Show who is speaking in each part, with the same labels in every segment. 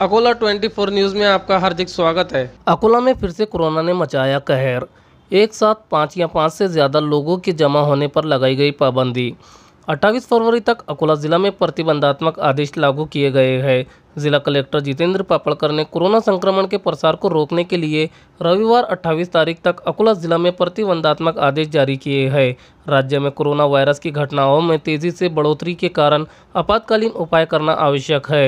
Speaker 1: Akola 24 news में आपका हार्दिक स्वागत है अकोला में फिर से कोरोना ने मचाया कहर एक साथ पाँच या पाँच से ज़्यादा लोगों के जमा होने पर लगाई गई पाबंदी 28 फरवरी तक अकोला ज़िला में प्रतिबंधात्मक आदेश लागू किए गए हैं जिला कलेक्टर जितेंद्र पापड़कर ने कोरोना संक्रमण के प्रसार को रोकने के लिए रविवार 28 तारीख तक अकोला जिला में प्रतिबंधात्मक आदेश जारी किए हैं राज्य में कोरोना वायरस की घटनाओं में तेज़ी से बढ़ोतरी के कारण आपातकालीन उपाय करना आवश्यक है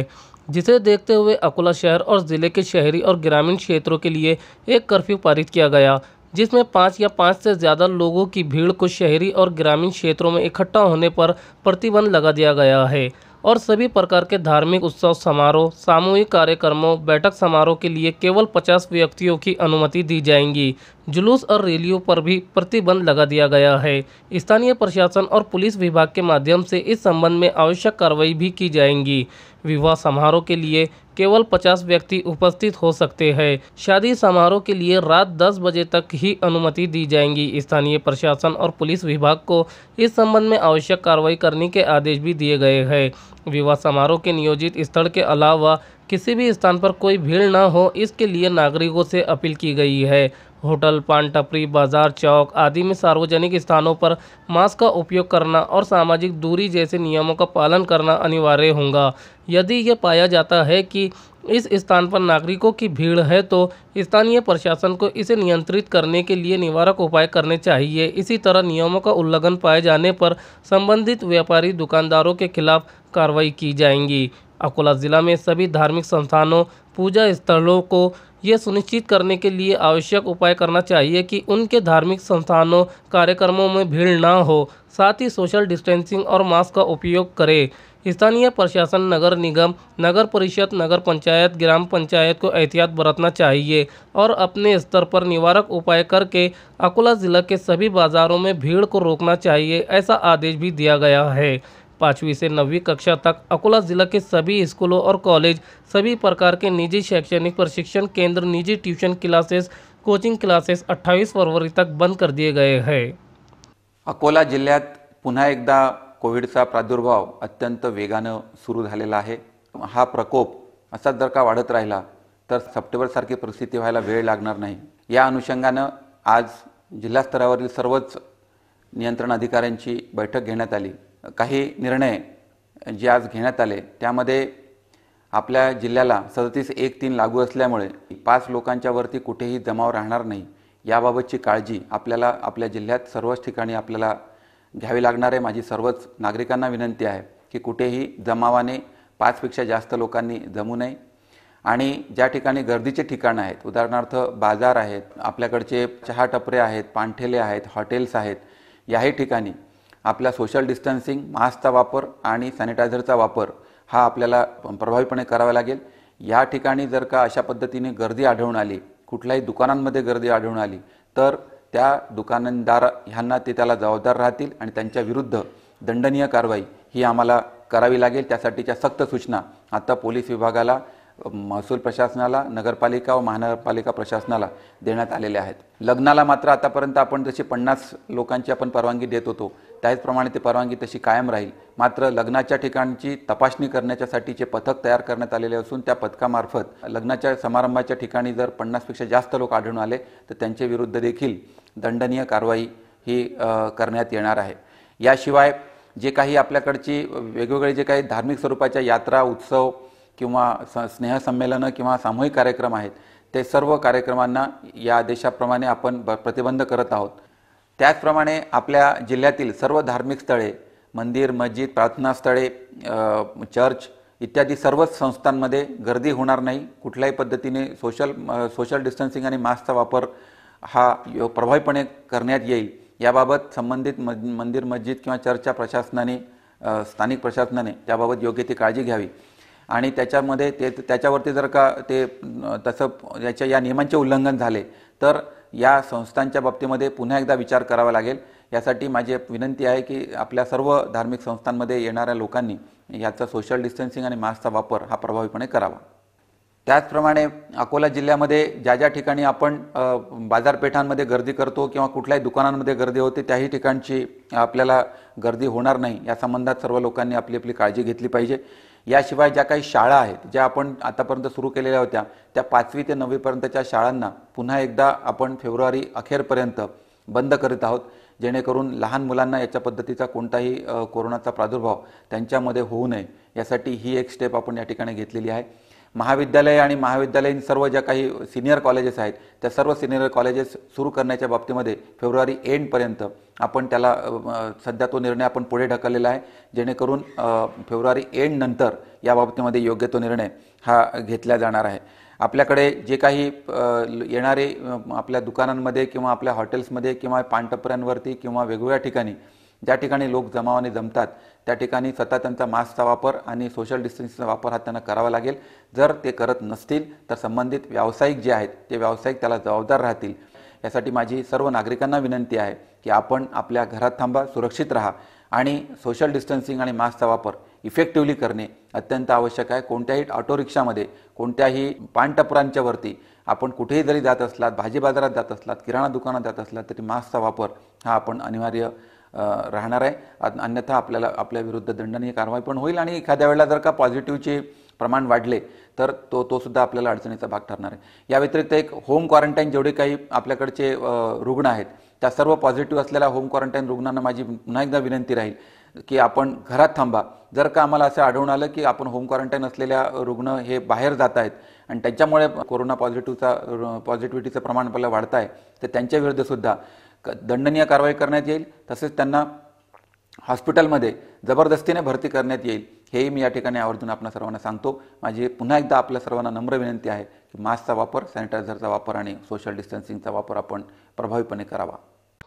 Speaker 1: जिसे देखते हुए अकोला शहर और ज़िले के शहरी और ग्रामीण क्षेत्रों के लिए एक कर्फ्यू पारित किया गया जिसमें पाँच या पाँच से ज़्यादा लोगों की भीड़ को शहरी और ग्रामीण क्षेत्रों में इकट्ठा होने पर प्रतिबंध लगा दिया गया है और सभी प्रकार के धार्मिक उत्सव समारोह सामूहिक कार्यक्रमों बैठक समारोह के लिए केवल 50 व्यक्तियों की अनुमति दी जाएंगी जुलूस और रैलियों पर भी प्रतिबंध लगा दिया गया है स्थानीय प्रशासन और पुलिस विभाग के माध्यम से इस संबंध में आवश्यक कार्रवाई भी की जाएंगी विवाह समारोह के लिए केवल 50 व्यक्ति उपस्थित हो सकते हैं शादी समारोह के लिए रात 10 बजे तक ही अनुमति दी जाएंगी स्थानीय प्रशासन और पुलिस विभाग को इस संबंध में आवश्यक कार्रवाई करने के आदेश भी दिए गए हैं विवाह समारोह के नियोजित स्थल के अलावा किसी भी स्थान पर कोई भीड़ न हो इसके लिए नागरिकों से अपील की गई है होटल पान टपरी बाजार चौक आदि में सार्वजनिक स्थानों पर मास्क का उपयोग करना और सामाजिक दूरी जैसे नियमों का पालन करना अनिवार्य होगा यदि यह पाया जाता है कि इस स्थान पर नागरिकों की भीड़ है तो स्थानीय प्रशासन को इसे नियंत्रित करने के लिए निवारक उपाय करने चाहिए इसी तरह नियमों का उल्लंघन पाए जाने पर संबंधित व्यापारी दुकानदारों के खिलाफ कार्रवाई की जाएगी अकोला ज़िला में सभी धार्मिक संस्थानों पूजा स्थलों को यह सुनिश्चित करने के लिए आवश्यक उपाय करना चाहिए कि उनके धार्मिक संस्थानों कार्यक्रमों में भीड़ ना हो साथ ही सोशल डिस्टेंसिंग और मास्क का उपयोग करें स्थानीय प्रशासन नगर निगम नगर परिषद नगर पंचायत ग्राम पंचायत को एहतियात बरतना चाहिए और अपने स्तर पर निवारक उपाय करके अकोला ज़िला के सभी बाज़ारों में भीड़ को रोकना चाहिए ऐसा आदेश भी दिया गया है पाँचवीं से नवीं कक्षा तक अकोला ज़िला के सभी स्कूलों और कॉलेज सभी प्रकार के निजी शैक्षणिक प्रशिक्षण केंद्र निजी ट्यूशन क्लासेस कोचिंग क्लासेस 28 फरवरी तक बंद कर दिए गए हैं
Speaker 2: अकोला जिल्ह्यात पुन्हा एकदा कोविडचा प्रादुर्भाव अत्यंत वेगानं सुरू झालेला आहे हा प्रकोप असा जर का वाढत राहिला तर सप्टेंबरसारखी परिस्थिती व्हायला वेळ लागणार नाही या अनुषंगानं आज जिल्हा स्तरावरील सर्वच नियंत्रण अधिकाऱ्यांची बैठक घेण्यात आली काही निर्णय जे आज घेण्यात आले त्यामध्ये आपल्या जिल्ह्याला सदतीस एक तीन लागू असल्यामुळे पाच लोकांच्या वरती कुठेही जमाव राहणार नाही याबाबतची काळजी आपल्याला आपल्या जिल्ह्यात सर्वच ठिकाणी आपल्याला घ्यावी लागणार आहे माझी सर्वच नागरिकांना विनंती आहे की कुठेही जमावाने पाचपेक्षा जास्त लोकांनी जमू नये आणि ज्या ठिकाणी गर्दीचे ठिकाणं आहेत उदाहरणार्थ बाजार आहेत आपल्याकडचे चहा टपरे आहेत पानठेले आहेत हॉटेल्स आहेत याही ठिकाणी आपला सोशल डिस्टन्सिंग मास्कचा वापर आणि सॅनिटायझरचा वापर हा आपल्याला प्रभावीपणे करावा लागेल या ठिकाणी जर का अशा पद्धतीने गर्दी आढळून आली कुठल्याही दुकानांमध्ये गर्दी आढळून आली तर त्या दुकानदार ह्यांना ते त्याला जबाबदार राहतील आणि त्यांच्या विरुद्ध दंडनीय कारवाई ही आम्हाला करावी लागेल त्यासाठीच्या सक्त सूचना आता पोलीस विभागाला महसूल प्रशासनाला नगरपालिका व महानगरपालिका प्रशासनाला देण्यात आलेले आहेत लग्नाला मात्र आतापर्यंत आपण जशी पन्नास लोकांची आपण परवानगी देत होतो त्याचप्रमाणे ती परवानगी तशी कायम राहील मात्र लग्नाच्या ठिकाणची तपासणी जे पथक तयार करण्यात आलेले असून त्या पथकामार्फत लग्नाच्या समारंभाच्या ठिकाणी जर पन्नासपेक्षा जास्त लोक आढळून आले तर त्यांच्या विरुद्ध देखील दंडनीय कारवाई ही करण्यात येणार आहे याशिवाय जे काही आपल्याकडची वेगवेगळे जे काही धार्मिक स्वरूपाच्या यात्रा उत्सव किंवा स स्नेहसंमेलनं किंवा सामूहिक कार्यक्रम आहेत ते सर्व कार्यक्रमांना या देशाप्रमाणे आपण ब प्रतिबंध करत आहोत त्याचप्रमाणे आपल्या जिल्ह्यातील सर्व धार्मिक स्थळे मंदिर मस्जिद प्रार्थनास्थळे चर्च इत्यादी सर्वच संस्थांमध्ये गर्दी होणार नाही कुठल्याही पद्धतीने सोशल सोशल डिस्टन्सिंग आणि मास्कचा वापर हा प्रभावीपणे करण्यात येईल याबाबत संबंधित मंदिर मस्जिद किंवा चर्चच्या प्रशासनाने स्थानिक प्रशासनाने त्याबाबत योग्य ती काळजी घ्यावी आणि त्याच्यामध्ये ते त्याच्यावरती जर का ते तसं याच्या या नियमांचे उल्लंघन झाले तर या संस्थांच्या बाबतीमध्ये पुन्हा एकदा विचार करावा लागेल यासाठी माझी विनंती आहे की आपल्या सर्व धार्मिक संस्थांमध्ये येणाऱ्या लोकांनी याचा सोशल डिस्टन्सिंग आणि मास्कचा वापर हा प्रभावीपणे करावा त्याचप्रमाणे अकोला जिल्ह्यामध्ये ज्या ज्या ठिकाणी आपण बाजारपेठांमध्ये गर्दी करतो किंवा कुठल्याही दुकानांमध्ये गर्दी होते त्याही ठिकाणची आपल्याला गर्दी होणार नाही या संबंधात सर्व लोकांनी आपली आपली काळजी घेतली पाहिजे याशिवाय ज्या काही शाळा आहेत ज्या आपण आतापर्यंत सुरू केलेल्या होत्या त्या पाचवी ते नववीपर्यंतच्या शाळांना पुन्हा एकदा आपण फेब्रुवारी अखेरपर्यंत बंद करीत आहोत जेणेकरून लहान मुलांना याच्या पद्धतीचा कोणताही कोरोनाचा प्रादुर्भाव त्यांच्यामध्ये होऊ नये यासाठी ही एक स्टेप आपण या ठिकाणी घेतलेली आहे महाविद्यालय आणि महाविद्यालयीन सर्व ज्या काही सिनियर कॉलेजेस आहेत त्या सर्व सिनियर कॉलेजेस सुरू करण्याच्या बाबतीमध्ये फेब्रुवारी एंडपर्यंत आपण त्याला सध्या तो निर्णय आपण पुढे ढकललेला आहे जेणेकरून फेब्रुवारी एंड नंतर या बाबतीमध्ये योग्य तो निर्णय हा घेतला जाणार आहे आपल्याकडे जे काही येणारे आपल्या दुकानांमध्ये किंवा आपल्या हॉटेल्समध्ये किंवा पाणटपऱ्यांवरती किंवा वेगवेगळ्या ठिकाणी ज्या ठिकाणी लोक जमावाने जमतात त्या ठिकाणी स्वतः त्यांचा मास्कचा वापर आणि सोशल डिस्टन्सिंगचा वापर हा त्यांना करावा लागेल जर ते करत नसतील तर संबंधित व्यावसायिक जे आहेत ते व्यावसायिक त्याला जबाबदार राहतील यासाठी माझी सर्व नागरिकांना विनंती आहे की आपण आपल्या घरात थांबा सुरक्षित राहा आणि सोशल डिस्टन्सिंग आणि मास्कचा वापर इफेक्टिव्हली करणे अत्यंत आवश्यक आहे कोणत्याही ऑटो रिक्षामध्ये कोणत्याही पानटपरांच्या वरती आपण कुठेही जरी जात असलात भाजी बाजारात जात असलात किराणा दुकानात जात असलात तरी मास्कचा वापर हा आपण अनिवार्य राहणार आहे अन्यथा आपल्याला आपल्या विरुद्ध दंडनीय कारवाई पण होईल आणि एखाद्या वेळेला जर का पॉझिटिव्हचे प्रमाण वाढले तर तो तो सुद्धा आपल्याला अडचणीचा भाग ठरणार आहे या व्यतिरिक्त एक होम क्वारंटाईन जेवढे काही आपल्याकडचे रुग्ण आहेत त्या सर्व पॉझिटिव्ह असलेल्या होम क्वारंटाईन रुग्णांना माझी पुन्हा एकदा विनंती राहील की आपण घरात थांबा जर का आम्हाला असं आढळून आलं की आपण होम क्वारंटाईन असलेल्या रुग्ण हे बाहेर जात आहेत आणि त्यांच्यामुळे कोरोना पॉझिटिव्हचा पॉझिटिव्हिटीचं प्रमाण आपल्याला वाढत आहे तर त्यांच्याविरुद्धसुद्धा दंडनीय कारवाई करण्यात येईल तसेच त्यांना हॉस्पिटलमध्ये जबरदस्तीने भरती करण्यात येईल हेही मी या ठिकाणी आवर्जून आपल्या सर्वांना सांगतो माझी पुन्हा एकदा आपल्या सर्वांना नम्र विनंती आहे की मास्कचा वापर सॅनिटायझरचा वापर आणि सोशल डिस्टन्सिंगचा वापर आपण प्रभावीपणे करावा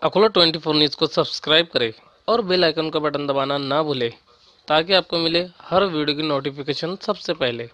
Speaker 1: अकोला ट्वेंटी फोर न्यूज को सब्सक्राइब करें और बेल आइकन का बटन दबाना ना भूलें ताकि आपको मिले हर वीडियो की नोटिफिकेशन सबसे पहले